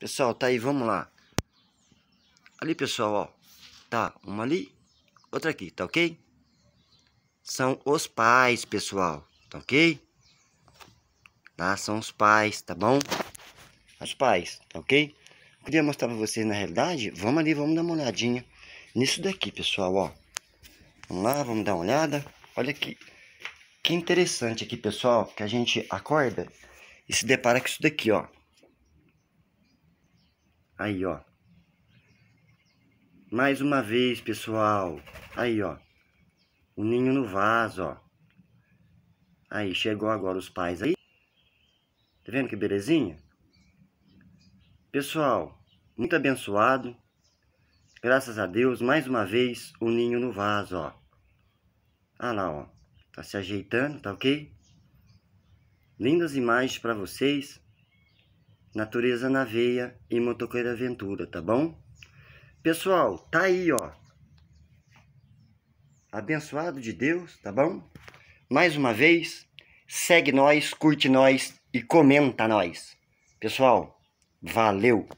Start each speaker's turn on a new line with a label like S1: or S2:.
S1: Pessoal, tá aí, vamos lá. Ali, pessoal, ó. Tá, uma ali, outra aqui, tá ok? São os pais, pessoal, tá ok? Tá, são os pais, tá bom? As pais, tá ok? Queria mostrar pra vocês, na realidade, vamos ali, vamos dar uma olhadinha nisso daqui, pessoal, ó. Vamos lá, vamos dar uma olhada. Olha aqui, que interessante aqui, pessoal, que a gente acorda e se depara com isso daqui, ó. Aí, ó. Mais uma vez, pessoal. Aí, ó. O ninho no vaso, ó. Aí, chegou agora os pais aí. Tá vendo que belezinha? Pessoal, muito abençoado. Graças a Deus, mais uma vez, o ninho no vaso, ó. Ah lá, ó. Tá se ajeitando, tá ok? Lindas imagens para vocês. Natureza na Veia e Motoqueira Aventura, tá bom? Pessoal, tá aí, ó. Abençoado de Deus, tá bom? Mais uma vez, segue nós, curte nós e comenta nós. Pessoal, valeu!